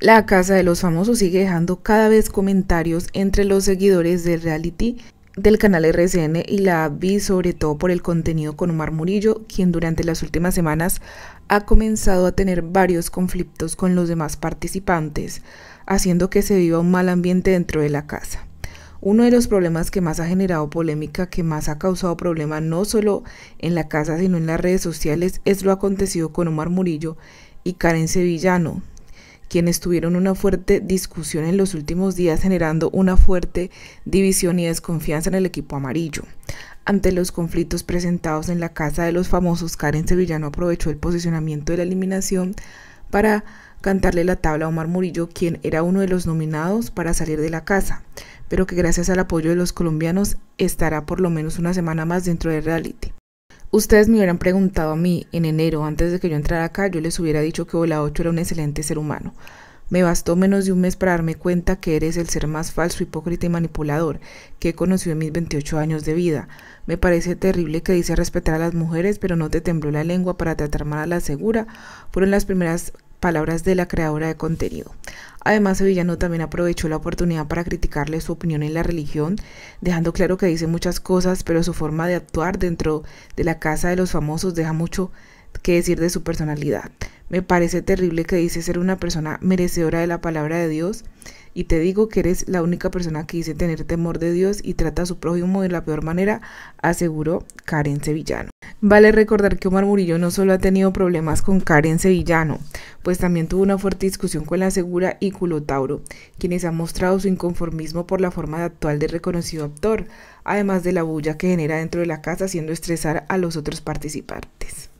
La Casa de los Famosos sigue dejando cada vez comentarios entre los seguidores del reality del canal RCN y la vi sobre todo por el contenido con Omar Murillo, quien durante las últimas semanas ha comenzado a tener varios conflictos con los demás participantes, haciendo que se viva un mal ambiente dentro de la casa. Uno de los problemas que más ha generado polémica, que más ha causado problema no solo en la casa sino en las redes sociales, es lo acontecido con Omar Murillo y Karen Sevillano, quienes tuvieron una fuerte discusión en los últimos días generando una fuerte división y desconfianza en el equipo amarillo. Ante los conflictos presentados en la casa de los famosos, Karen Sevillano aprovechó el posicionamiento de la eliminación para cantarle la tabla a Omar Murillo, quien era uno de los nominados para salir de la casa, pero que gracias al apoyo de los colombianos estará por lo menos una semana más dentro del reality. Ustedes me hubieran preguntado a mí en enero, antes de que yo entrara acá, yo les hubiera dicho que Bola 8 era un excelente ser humano. Me bastó menos de un mes para darme cuenta que eres el ser más falso, hipócrita y manipulador que he conocido en mis 28 años de vida. Me parece terrible que dices respetar a las mujeres, pero no te tembló la lengua para tratar mal a la segura. Fueron las primeras palabras de la creadora de contenido. Además, Sevillano también aprovechó la oportunidad para criticarle su opinión en la religión, dejando claro que dice muchas cosas, pero su forma de actuar dentro de la casa de los famosos deja mucho que decir de su personalidad. Me parece terrible que dices ser una persona merecedora de la palabra de Dios y te digo que eres la única persona que dice tener temor de Dios y trata a su prójimo de la peor manera, aseguró Karen Sevillano. Vale recordar que Omar Murillo no solo ha tenido problemas con Karen Sevillano, pues también tuvo una fuerte discusión con la Segura y Tauro, quienes han mostrado su inconformismo por la forma actual del reconocido actor, además de la bulla que genera dentro de la casa haciendo estresar a los otros participantes.